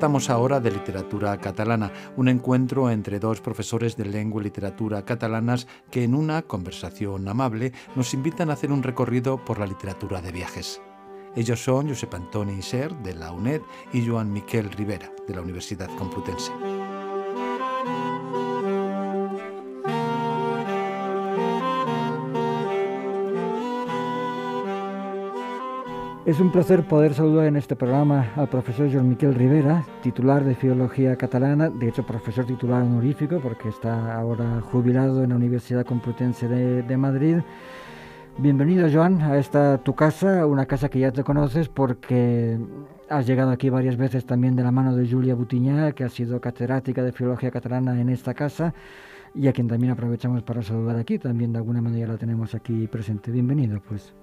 Tratamos ahora de literatura catalana, un encuentro entre dos profesores de lengua y literatura catalanas que en una conversación amable nos invitan a hacer un recorrido por la literatura de viajes. Ellos son Josep Antoni Iser, de la UNED, y Joan Miquel Rivera, de la Universidad Complutense. Es un placer poder saludar en este programa al profesor John Miquel Rivera, titular de Filología Catalana, de hecho profesor titular honorífico porque está ahora jubilado en la Universidad Complutense de, de Madrid. Bienvenido Joan a esta tu casa, una casa que ya te conoces porque has llegado aquí varias veces también de la mano de Julia Butiñá, que ha sido catedrática de Filología Catalana en esta casa y a quien también aprovechamos para saludar aquí, también de alguna manera la tenemos aquí presente. Bienvenido pues.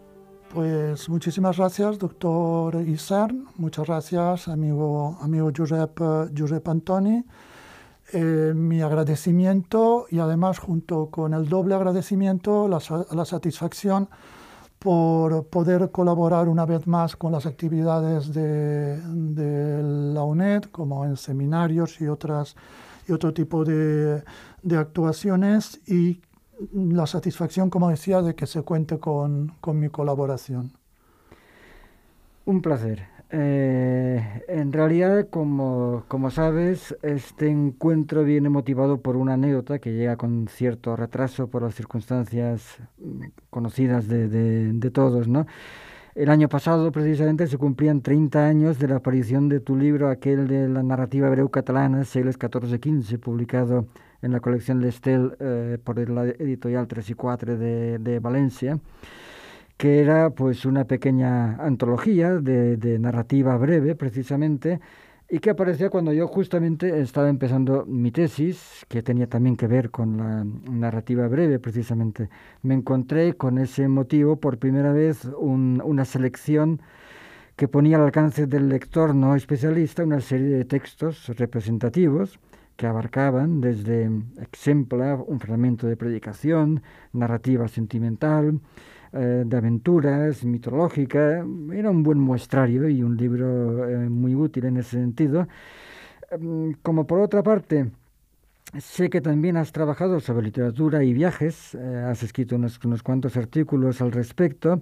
Pues muchísimas gracias, doctor Isern. Muchas gracias, amigo, amigo Giuseppe, Antoni. Eh, mi agradecimiento y además junto con el doble agradecimiento la, satisfacción por poder colaborar una vez más con las actividades de, la UNED, como en seminarios y, otras, y otro tipo de, actuaciones, y la satisfacción, como decía, de que se cuente con, con mi colaboración. Un placer. Eh, en realidad, como, sabes, este encuentro viene motivado por una anécdota que llega con cierto retraso por las circunstancias mm, conocidas de, todos, ¿no? El año pasado, precisamente, se cumplían 30 años de la aparición de tu libro, aquel de la narrativa hebreo catalana, siglos XIV-XV, publicado en la colección de Estel eh, por la editorial 3 y 4 de, de Valencia que era pues una pequeña antología de, de, narrativa breve precisamente y que aparecía cuando yo justamente estaba empezando mi tesis, que tenía también que ver con la narrativa breve precisamente. Me encontré con ese motivo por primera vez una selección que ponía al alcance del lector no especialista una serie de textos representativos que abarcaban desde exempla un fragmento de predicación, narrativa sentimental, eh, de aventuras, mitológica. Era un buen muestrario y un libro eh, muy útil en ese sentido. Mm, como por otra parte, Sé que también has trabajado sobre literatura y viajes, eh, has escrito unos, cuantos artículos al respecto.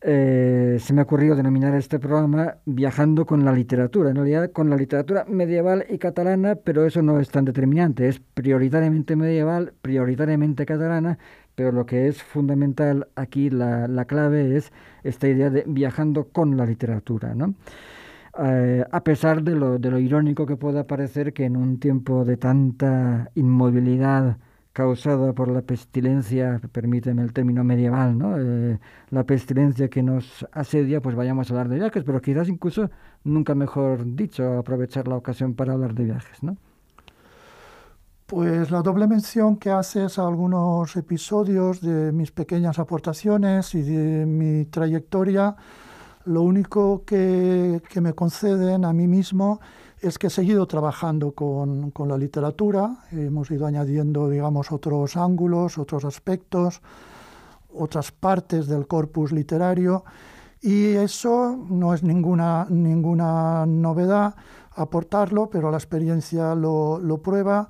Eh, se me ha ocurrido denominar este programa Viajando con la literatura, en realidad con la literatura medieval y catalana, pero eso no es tan determinante, es prioritariamente medieval, prioritariamente catalana, pero lo que es fundamental aquí, la, clave es esta idea de viajando con la literatura, eh, a pesar de lo, de lo irónico que pueda parecer que en un tiempo de tanta inmovilidad causada por la pestilencia, permíteme el término medieval, ¿no? Eh, la pestilencia que nos asedia, pues vayamos a hablar de viajes, pero quizás incluso, nunca mejor dicho, aprovechar la ocasión para hablar de viajes, ¿no? Pues la doble mención que haces a algunos episodios de mis pequeñas aportaciones y de mi trayectoria, lo único que, que me conceden a mí mismo es que he seguido trabajando con, la literatura, hemos ido añadiendo, digamos, otros ángulos, otros aspectos, otras partes del corpus literario. Y eso no es ninguna, ninguna novedad aportarlo, pero la experiencia lo, prueba,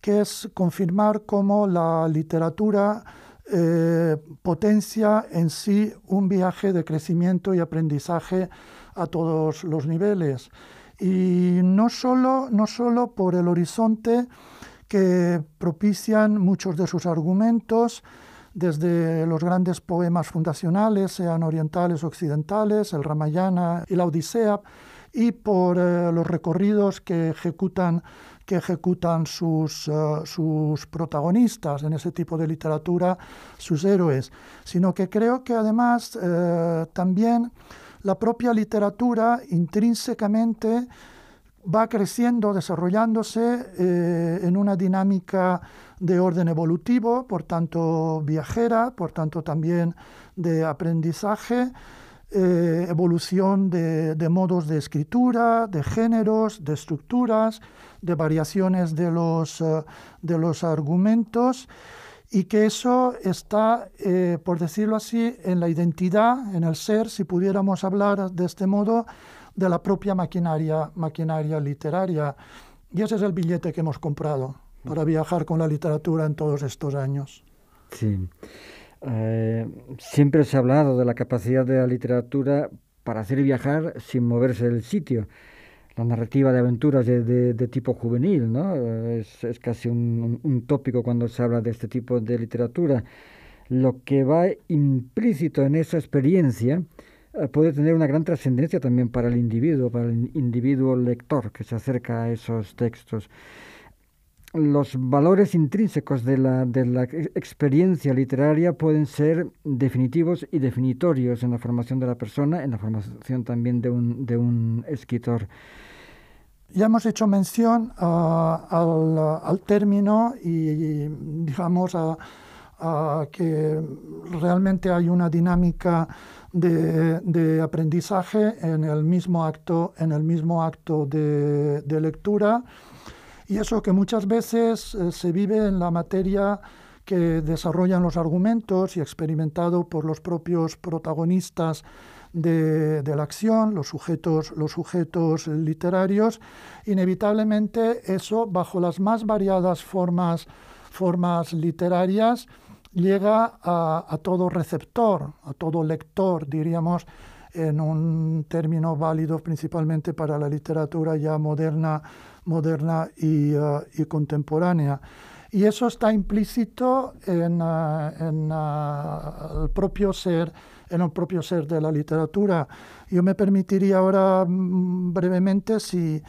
que es confirmar cómo la literatura eh, potencia en sí un viaje de crecimiento y aprendizaje a todos los niveles y no solo, no solo por el horizonte que propician muchos de sus argumentos, desde los grandes poemas fundacionales, sean orientales o occidentales, el Ramayana y la Odisea, y por eh, los recorridos que ejecutan, que ejecutan sus, eh, sus protagonistas en ese tipo de literatura, sus héroes, sino que creo que además eh, también la propia literatura intrínsecamente va creciendo, desarrollándose eh, en una dinámica de orden evolutivo, por tanto viajera, por tanto también de aprendizaje, eh, evolución de, modos de escritura, de géneros, de estructuras, de variaciones de los, eh, de los argumentos y que eso está, eh, por decirlo así, en la identidad, en el ser, si pudiéramos hablar de este modo, de la propia maquinaria, maquinaria literaria. Y ese es el billete que hemos comprado para viajar con la literatura en todos estos años. Sí. Eh, siempre se ha hablado de la capacidad de la literatura para hacer viajar sin moverse del sitio la narrativa de aventuras de, tipo juvenil, ¿no? Es, casi un, tópico cuando se habla de este tipo de literatura. Lo que va implícito en esa experiencia eh, puede tener una gran trascendencia también para el individuo, para el individuo lector que se acerca a esos textos. Los valores intrínsecos de la, de la experiencia literaria pueden ser definitivos y definitorios en la formación de la persona, en la formación también de un, de un escritor. Ya hemos hecho mención ah, al, término y, digamos, que realmente hay una dinámica de, aprendizaje en el mismo acto, en el mismo acto de, lectura. Y eso que muchas veces eh, se vive en la materia que desarrollan los argumentos y experimentado por los propios protagonistas de, la acción, los sujetos, los sujetos literarios, inevitablemente eso, bajo las más variadas formas, literarias, llega a, todo receptor, a todo lector, diríamos, en un término válido principalmente para la literatura ya moderna, moderna y eh, contemporánea. Y eso está implícito en, ah, ah, el propio ser en el propio ser de la literatura. Yo me permitiría ahora mm, brevemente, si,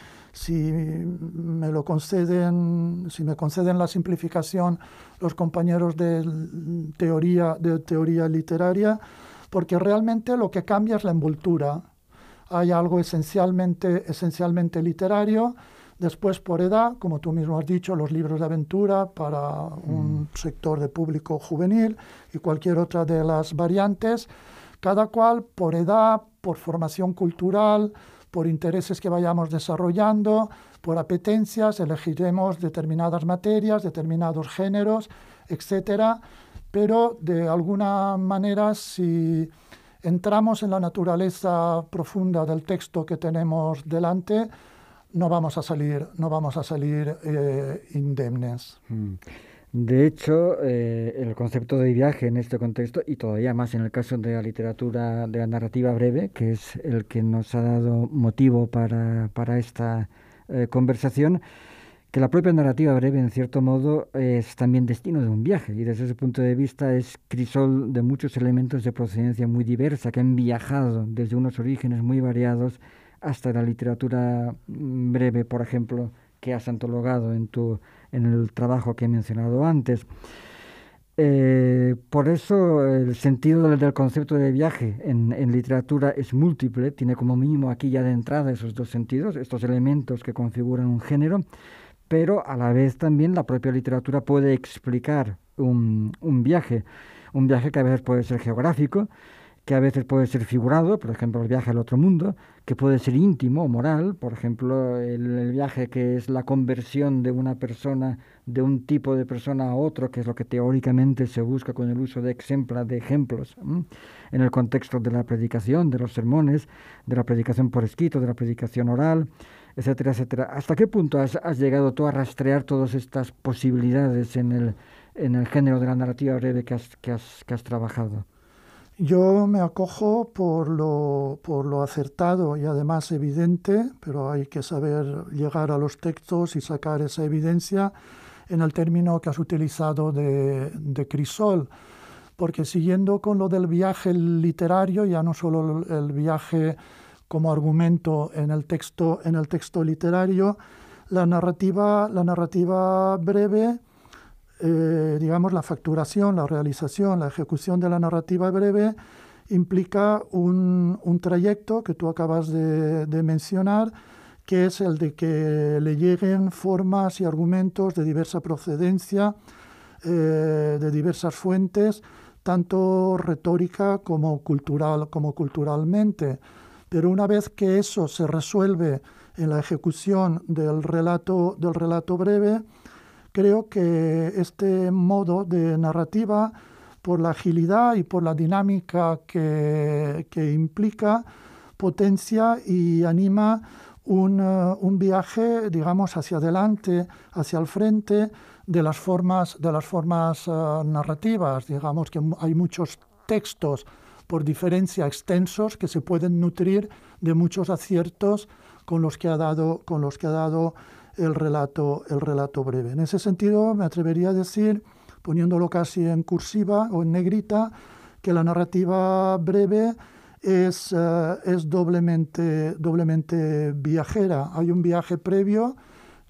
me lo conceden, si me conceden la simplificación los compañeros de teoría, de teoría literaria, porque realmente lo que cambia es la envoltura. Hay algo esencialmente, esencialmente literario Después, por edad, como tú mismo has dicho, los libros de aventura para un mm. sector de público juvenil y cualquier otra de las variantes, cada cual por edad, por formación cultural, por intereses que vayamos desarrollando, por apetencias, elegiremos determinadas materias, determinados géneros, etc. Pero de alguna manera, si entramos en la naturaleza profunda del texto que tenemos delante, no vamos a salir, no vamos a salir eh, indemnes. Mm. De hecho, eh, el concepto de viaje en este contexto, y todavía más en el caso de la literatura de la narrativa breve, que es el que nos ha dado motivo para, esta eh, conversación, que la propia narrativa breve, en cierto modo, es también destino de un viaje y desde ese punto de vista es crisol de muchos elementos de procedencia muy diversa que han viajado desde unos orígenes muy variados hasta la literatura mm, breve, por ejemplo, que has antologado en, tu, en el trabajo que he mencionado antes. Eh, por eso el sentido del, del concepto de viaje en, literatura es múltiple, tiene como mínimo aquí ya de entrada esos dos sentidos, estos elementos que configuran un género, pero a la vez también la propia literatura puede explicar un viaje, un viaje que a veces puede ser geográfico, que a veces puede ser figurado, por ejemplo, el viaje al otro mundo, que puede ser íntimo o moral, por ejemplo, el, viaje que es la conversión de una persona, de un tipo de persona a otro, que es lo que teóricamente se busca con el uso de ejemplos, en el contexto de la predicación, de los sermones, de la predicación por escrito, de la predicación oral, etcétera, etcétera. ¿Hasta qué punto has, llegado tú a rastrear todas estas posibilidades en el, género de la narrativa breve que has trabajado? Yo me acojo por lo, acertado y además evidente, pero hay que saber llegar a los textos y sacar esa evidencia en el término que has utilizado de, crisol, porque siguiendo con lo del viaje literario, ya no solo el viaje como argumento en el texto, en el texto literario, la narrativa, la narrativa breve eh, digamos, la facturación, la realización, la ejecución de la narrativa breve implica un, trayecto que tú acabas de, mencionar, que es el de que le lleguen formas y argumentos de diversa procedencia, eh, de diversas fuentes, tanto retórica como, cultural, como culturalmente. Pero una vez que eso se resuelve en la ejecución del relato, del relato breve, Creo que este modo de narrativa, por la agilidad y por la dinámica que, implica, potencia y anima uh, un, viaje, digamos, hacia adelante, hacia el frente de las formas, de las formas uh, narrativas. Digamos que hay muchos textos, por diferencia, extensos, que se pueden nutrir de muchos aciertos con los que ha dado, con los que ha dado el relato, el relato breve. En ese sentido, me atrevería a decir, poniéndolo casi en cursiva o en negrita, que la narrativa breve es, eh, es doblemente, doblemente viajera. Hay un viaje previo,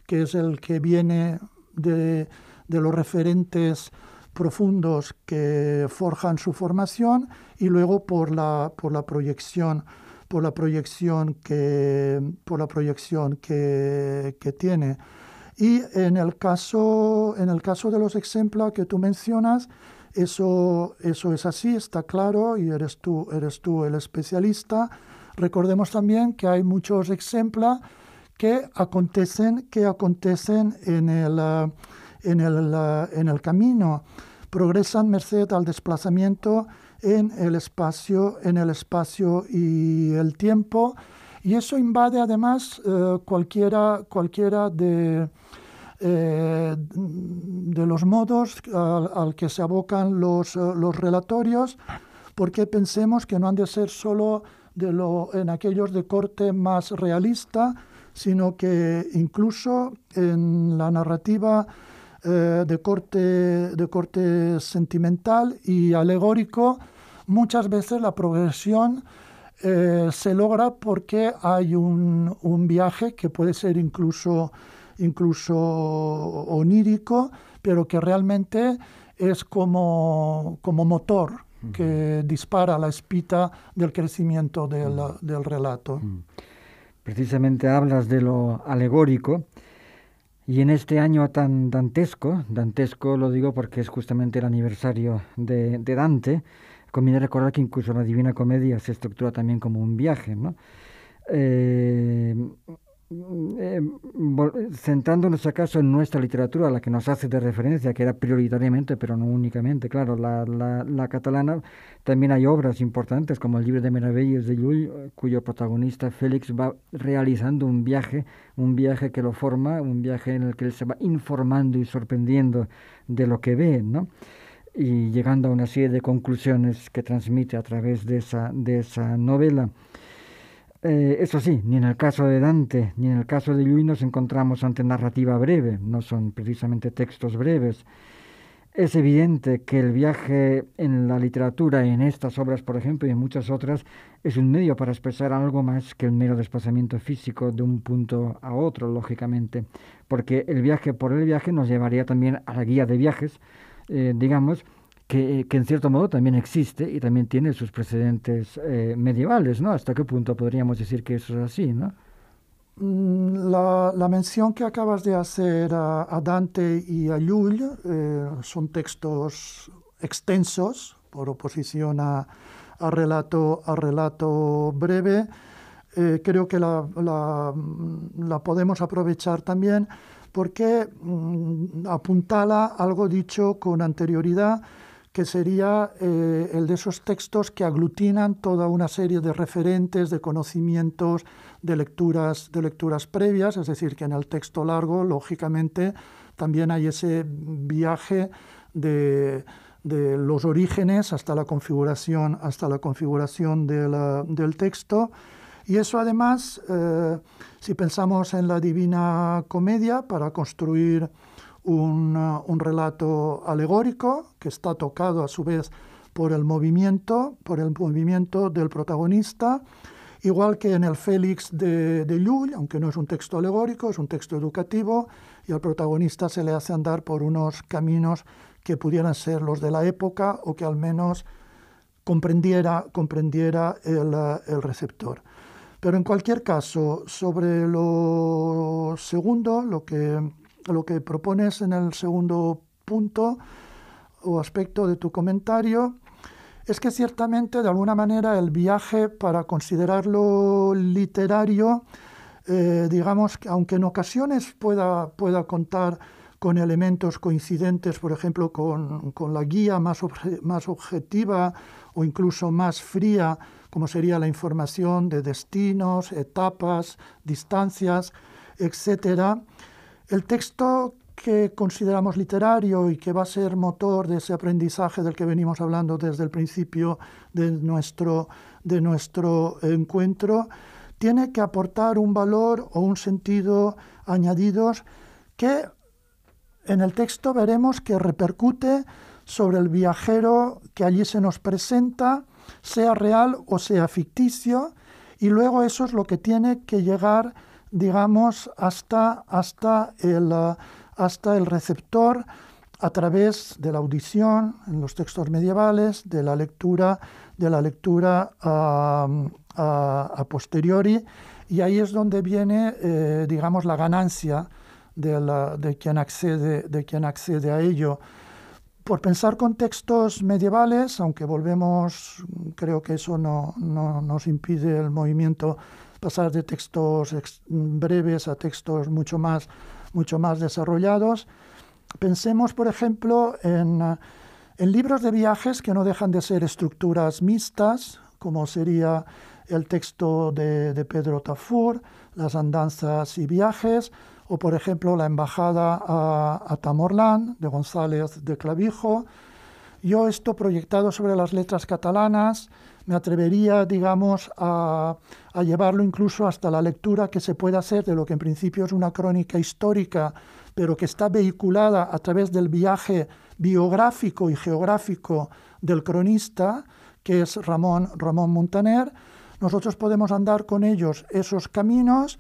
que es el que viene de, los referentes profundos que forjan su formación, y luego por la, por la proyección por la proyección que, por la proyección que, que tiene. Y en el, caso, en el caso de los ejemplos que tú mencionas, eso, eso es así, está claro, y eres tú, eres tú el especialista. Recordemos también que hay muchos ejemplos que acontecen, que acontecen en, el, en, el, en el camino, progresan merced al desplazamiento en el espacio, en el espacio y el tiempo. Y eso invade además eh, cualquiera, cualquiera de, eh, de los modos al, que se abocan eh, los, relatorios, porque pensemos que no han de ser solo de en aquellos de corte más realista, sino que incluso en la narrativa eh, de, corte, de corte sentimental y alegórico, muchas veces la progresión eh, se logra porque hay un, un, viaje que puede ser incluso, incluso onírico, pero que realmente es como, motor que dispara la espita del crecimiento del, relato. Precisamente hablas de lo alegórico y en este año tan dantesco, dantesco lo digo porque es justamente el aniversario de, Dante, conviene recordar que incluso la Divina Comedia se estructura también como un viaje, ¿no? Eh, sentándonos mm, eh, acaso en nuestra literatura, a la que nos hace de referencia, que era prioritariamente, pero no únicamente, claro, la, catalana, también hay obras importantes como el libro de Meravelles de Llull, cuyo protagonista Félix va realizando un viaje, un viaje que lo forma, un viaje en el que él se va informando y sorprendiendo de lo que ve, ¿no? y llegando a una serie de conclusiones que transmite a través de esa, de esa novela. Eh, eso sí, ni en el caso de Dante ni en el caso de Luis nos encontramos ante narrativa breve, no son precisamente textos breves. Es evidente que el viaje en la literatura, en estas obras, por ejemplo, y en muchas otras, es un medio para expresar algo más que el mero desplazamiento físico de un punto a otro, lógicamente, porque el viaje por el viaje nos llevaría también a la guía de viajes, eh, digamos, que, en cierto modo también existe y también tiene sus precedentes eh, medievales, ¿no? ¿Hasta qué punto podríamos decir que eso es así, ¿no? Mm, la, la mención que acabas de hacer a, Dante y a Llull eh, son textos extensos por oposición a, a relato, a relato breve. Eh, creo que la, la, podemos aprovechar también porque mm, apuntala algo dicho con anterioridad que sería eh, el de esos textos que aglutinan toda una serie de referentes, de conocimientos, de lecturas, de lecturas previas, es decir, que en el texto largo, lógicamente, también hay ese viaje de, los orígenes hasta la configuración, hasta la configuración del texto. Y eso además, eh, si pensamos en la Divina Comedia, para construir un, ah, un relato alegórico que está tocado a su vez por el movimiento, por el movimiento del protagonista, igual que en el Félix de, de aunque no es un texto alegórico, es un texto educativo, y al protagonista se le hace andar por unos caminos que pudieran ser los de la época o que al menos comprendiera, comprendiera el, eh, el receptor. Pero en cualquier caso, sobre lo segundo, lo que lo que propones en el segundo punto o aspecto de tu comentario es que ciertamente, de alguna manera, el viaje, para considerarlo literario, eh, digamos digamos, aunque en ocasiones pueda, contar con elementos coincidentes, por ejemplo, con, la guía más, más objetiva o incluso más fría, como sería la información de destinos, etapas, distancias, etcétera, el texto que consideramos literario y que va a ser motor de ese aprendizaje del que venimos hablando desde el principio de nuestro, de nuestro encuentro, tiene que aportar un valor o un sentido añadidos que en el texto veremos que repercute sobre el viajero que allí se nos presenta, sea real o sea ficticio, y luego eso es lo que tiene que llegar digamos, hasta, hasta, el, eh, hasta el receptor a través de la audición en los textos medievales, de la lectura, de la lectura a, posteriori, y ahí es donde viene, eh, digamos, la ganancia de, quien accede, de quien accede a ello. Por pensar con textos medievales, aunque volvemos, creo que eso no, no nos impide el movimiento pasar de textos breves a textos mucho más, mucho más desarrollados. Pensemos, por ejemplo, eh, en, libros de viajes que no dejan de ser estructuras mixtas, como sería el texto de, Pedro Tafur, Las andanzas y viajes, o por ejemplo La embajada a, a, Tamorlán de González de Clavijo. Yo esto proyectado sobre las letras catalanas me atrevería, digamos, a, llevarlo incluso hasta la lectura que se puede hacer de lo que en principio es una crónica histórica, pero que está vehiculada a través del viaje biográfico y geográfico del cronista, que es Ramón, Ramón Montaner. Nosotros podemos andar con ellos esos caminos,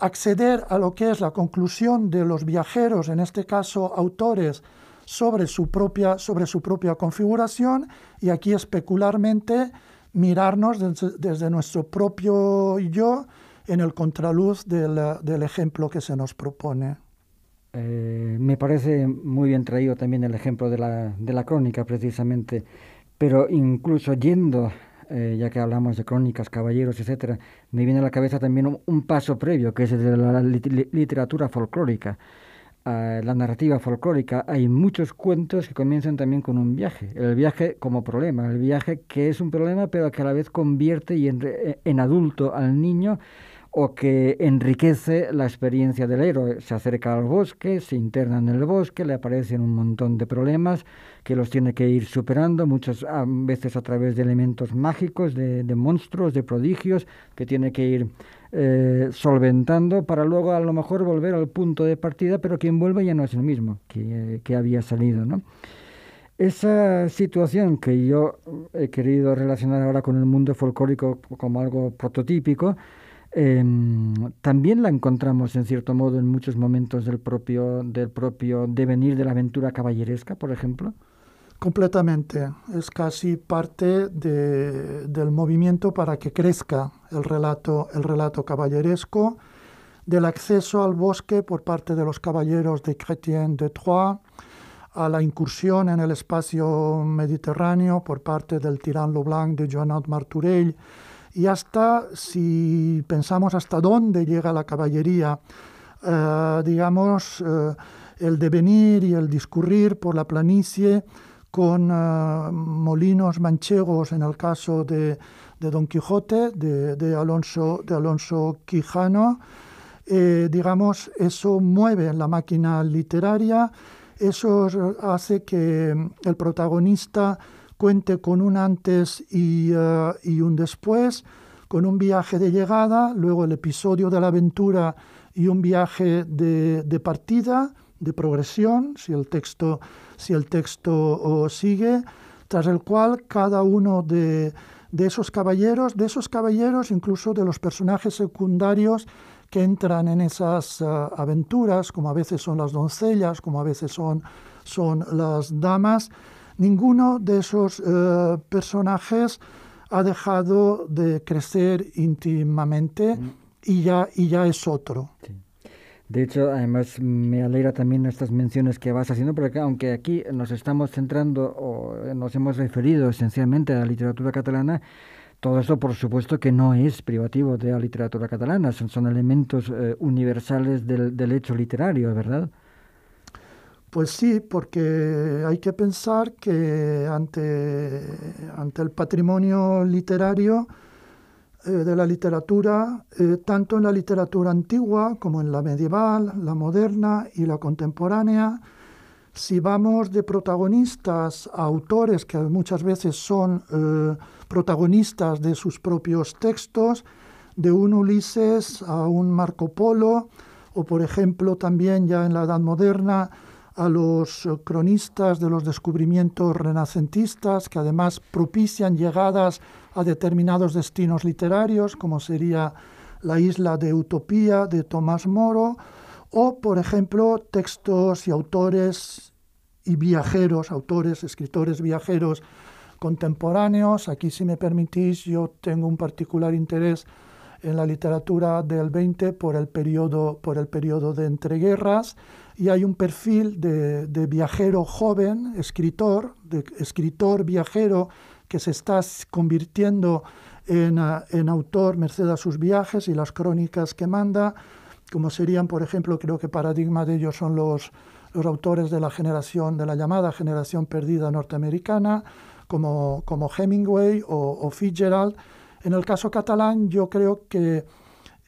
acceder a lo que es la conclusión de los viajeros, en este caso autores, sobre su propia, sobre su propia configuración y aquí especularmente mirarnos desde, nuestro propio yo en el contraluz del, del ejemplo que se nos propone. Eh, me parece muy bien traído también el ejemplo de la, de la crónica, precisamente, pero incluso yendo, eh, ya que hablamos de crónicas, caballeros, etcétera, me viene a la cabeza también un, paso previo, que es de la literatura folclórica la narrativa folclórica hay muchos cuentos que comienzan también con un viaje, el viaje como problema, el viaje que es un problema pero que a la vez convierte y eh, en, adulto al niño o que enriquece la experiencia del héroe. Se acerca al bosque, se interna en el bosque, le aparecen un montón de problemas que los tiene que ir superando, muchas veces a través de elementos mágicos, de, de monstruos, de prodigios, que tiene que ir eh, solventando para luego a lo mejor volver al punto de partida, pero quien vuelve ya no es el mismo que, había salido, ¿no? Esa situación que yo he querido relacionar ahora con el mundo folclórico como algo prototípico, em, también la encontramos en cierto modo en muchos momentos del propio, del propio devenir de la aventura caballeresca, por ejemplo. Completamente. Es casi parte del movimiento para que crezca el relato, el relato caballeresco, del acceso al bosque por parte de los caballeros de Chrétien de Troyes, a la incursión en el espacio mediterráneo por parte del tirán Leblanc de Joanot Marturell, y hasta, si pensamos hasta dónde llega la caballería, eh, digamos, eh, el devenir y el discurrir por la planicie con eh, molinos manchegos en el caso de, Don Quijote, de, de, Alonso, de Alonso Quijano. Eh, digamos, eso mueve la máquina literaria, eso hace que mm, el protagonista cuente con un antes eh, y, un después, con un viaje de llegada, luego el episodio de la aventura y un viaje de partida, de progresión, si el texto, si el texto sigue, tras el cual cada uno de, de esos caballeros, de esos caballeros, incluso de los personajes secundarios que entran en esas ah, aventuras, como a veces son las doncellas, como a veces son, son las damas, ninguno de esos eh, personajes ha dejado de crecer íntimamente mm. y, ya, y ya es otro. De hecho, además me alegra también estas menciones que vas haciendo, porque aunque aquí nos estamos centrando o eh, nos hemos referido esencialmente a la literatura catalana, todo eso, por supuesto, que no es privativo de la literatura catalana, son, elementos eh, universales del, hecho literario, ¿verdad? Pues sí, porque hay que pensar que ante el patrimonio literario eh, de la literatura, eh, tanto en la literatura antigua como en la medieval, la moderna y la contemporánea. Si vamos de protagonistas a autores que muchas veces son eh, protagonistas de sus propios textos, de un Ulises a un Marco Polo, o por ejemplo también ya en la Edad Moderna, a los eh, cronistas de los descubrimientos renacentistas, que además propician llegadas a determinados destinos literarios, como sería la isla de Utopía de Tomás Moro, o, por ejemplo, textos y autores y viajeros, autores, escritores viajeros contemporáneos. Aquí, si me permitís, yo tengo un particular interés en la literatura del 20 por el periodo, por el periodo de entreguerras y hay un perfil de, viajero joven, escritor, de escritor viajero que se está convirtiendo eh, en, autor merced a sus viajes y las crónicas que manda, como serían, por ejemplo, creo que paradigma de ellos son los, los autores de la generación, de la llamada generación perdida norteamericana, como, como Hemingway o, o Fitzgerald, en el caso catalán yo creo que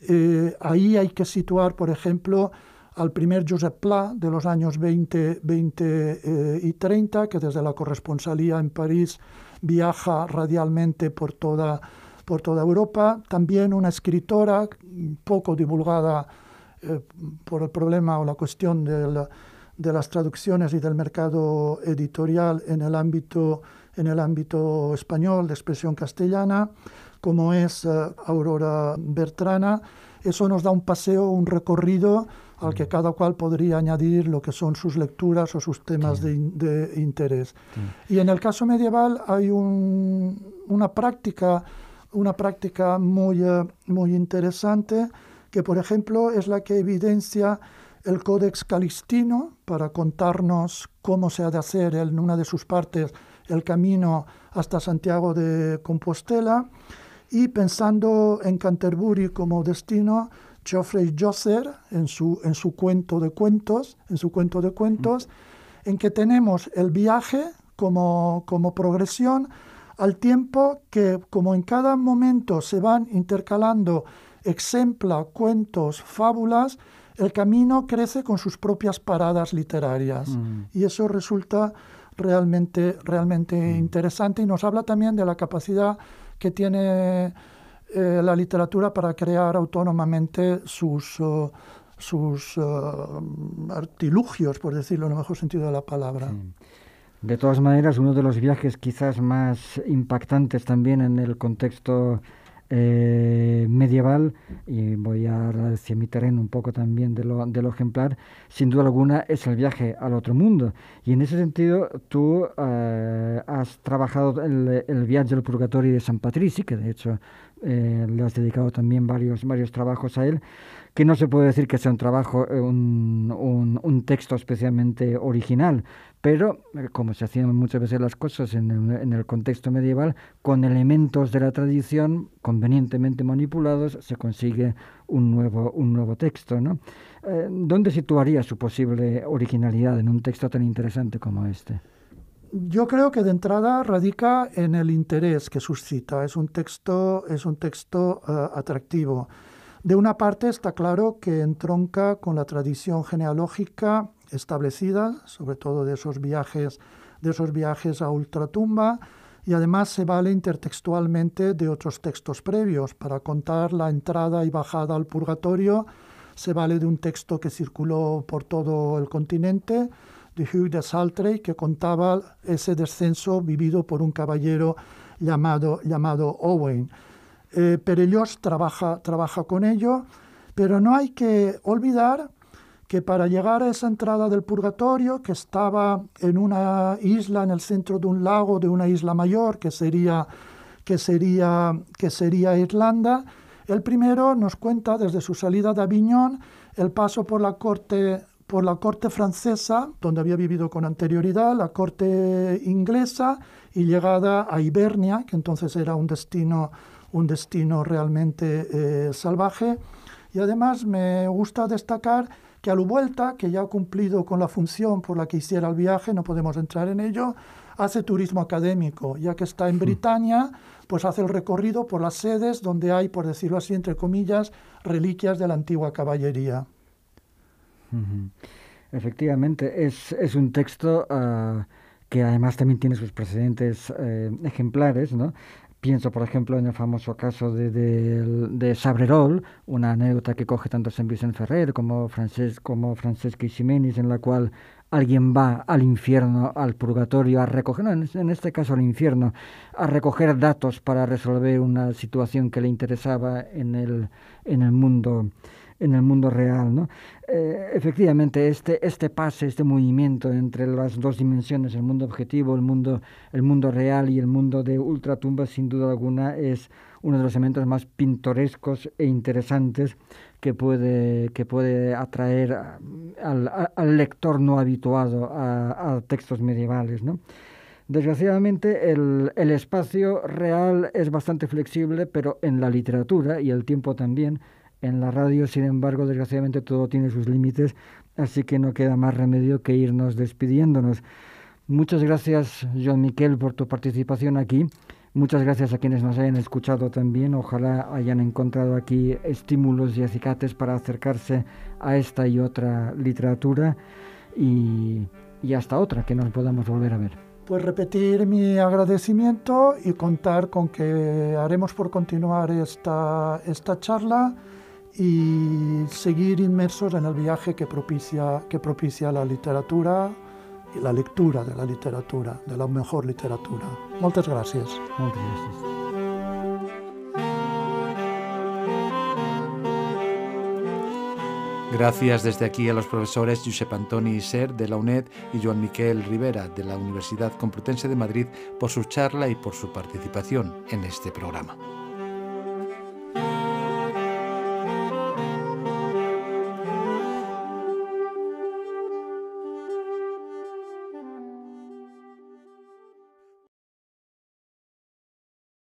eh, ahí hay que situar, por ejemplo, al primer Josep Pla de los años 20, 20 eh, y 30, que desde la corresponsalía en París viaja radialmente por toda, Europa. También una escritora poco divulgada eh, por el problema o la cuestión de, de las traducciones y del mercado editorial en el ámbito, en el ámbito español de expresión castellana como es eh, Aurora Bertrana. Eso nos da un paseo, un recorrido al que mm. cada cual podría añadir lo que son sus lecturas o sus temas de, interés. Mm. Y en el caso medieval hay una práctica, una práctica muy, eh, muy interesante que, por ejemplo, es la que evidencia el Códex Calistino para contarnos cómo se ha de hacer en una de sus partes el camino hasta Santiago de Compostela. Y pensando en Canterbury como destino, Geoffrey Chaucer, en su, en su cuento de cuentos, en su cuento de cuentos, mm. en que tenemos el viaje como, como progresión, al tiempo que, como en cada momento se van intercalando exempla, cuentos, fábulas, el camino crece con sus propias paradas literarias. Mm. Y eso resulta realmente, realmente mm. interesante y nos habla también de la capacidad que tiene eh, la literatura para crear autónomamente sus, eh, sus eh, artilugios, por decirlo en el mejor sentido de la palabra. De todas maneras, uno de los viajes quizás más impactantes también en el contexto eh, medieval, y voy a hablar mi terreno un poco también de lo, ejemplar, sin duda alguna es el viaje al otro mundo. Y en ese sentido, tú eh, has trabajado el, viaje al purgatorio de San Patricio, que de hecho eh, le has dedicado también varios, varios trabajos a él, que no se puede decir que sea un trabajo, un, un, un texto especialmente original, pero eh, como se hacían muchas veces las cosas en el, contexto medieval, con elementos de la tradición convenientemente manipulados se consigue un nuevo, un nuevo texto. ¿no? Eh, ¿Dónde situaría su posible originalidad en un texto tan interesante como este? Yo creo que de entrada radica en el interés que suscita. Es un texto, es un texto eh, atractivo. De una parte está claro que entronca con la tradición genealógica establecida, sobre todo de esos viajes, de esos viajes a ultratumba, y además se vale intertextualmente de otros textos previos para contar la entrada y bajada al purgatorio. Se vale de un texto que circuló por todo el continente, de Hugh de Saltrey, que contaba ese descenso vivido por un caballero llamado, llamado Owen. Eh, Perellos trabaja, trabaja con ello, pero no hay que olvidar que para llegar a esa entrada del purgatorio, que estaba en una isla en el centro de un lago de una isla mayor, que sería, sería, que sería Irlanda, el primero nos cuenta desde su salida de Aviñón el paso por la corte por la corte francesa, donde había vivido con anterioridad, la corte inglesa y llegada a Hibernia, que entonces era un destino, un destino realmente eh, salvaje. Y además me gusta destacar que a la vuelta, que ya ha cumplido con la función por la que hiciera el viaje, no podemos entrar en ello, hace turismo académico, ya que está en hmm. Britania, pues hace el recorrido por las sedes donde hay, por decirlo así, entre comillas, reliquias de la antigua caballería. Efectivamente, es, un texto... Ah, que además también tiene sus precedentes eh, ejemplares, ¿no? Pienso, por ejemplo, en el famoso caso de, Sabrerol, una anécdota que coge tanto San Vicente Ferrer como, Francesc, como Francesca en la cual alguien va al infierno, al purgatorio, a recoger, en este caso al infierno, a recoger datos para resolver una situación que le interesaba en el, en el mundo en el mundo real. ¿no? Eh, efectivamente, este, este pase, este movimiento entre las dos dimensiones, el mundo objetivo, el mundo, el mundo real y el mundo de ultratumba, sin duda alguna, es uno de los elementos más pintorescos e interesantes que puede, que puede atraer al, lector no habituado a, textos medievales. ¿no? Desgraciadamente, el, el, espacio real es bastante flexible, pero en la literatura y el tiempo también en la radio, sin embargo, desgraciadamente todo tiene sus límites, así que no queda más remedio que irnos despidiéndonos. Muchas gracias, John Miquel, por tu participación aquí. Muchas gracias a quienes nos hayan escuchado también. Ojalá hayan encontrado aquí estímulos y acicates para acercarse a esta y otra literatura y, y hasta otra que nos podamos volver a ver. Pues repetir mi agradecimiento y contar con que haremos por continuar esta, esta charla y seguir inmersos en el viaje que propicia, que propicia la literatura y la lectura de la literatura, de la mejor literatura. Muchas gracias. Muchas gracias. Gracias desde aquí a los profesores Giuseppe Antoni Ser de la UNED y Joan Miquel Rivera de la Universidad Complutense de Madrid por su charla y por su participación en este programa.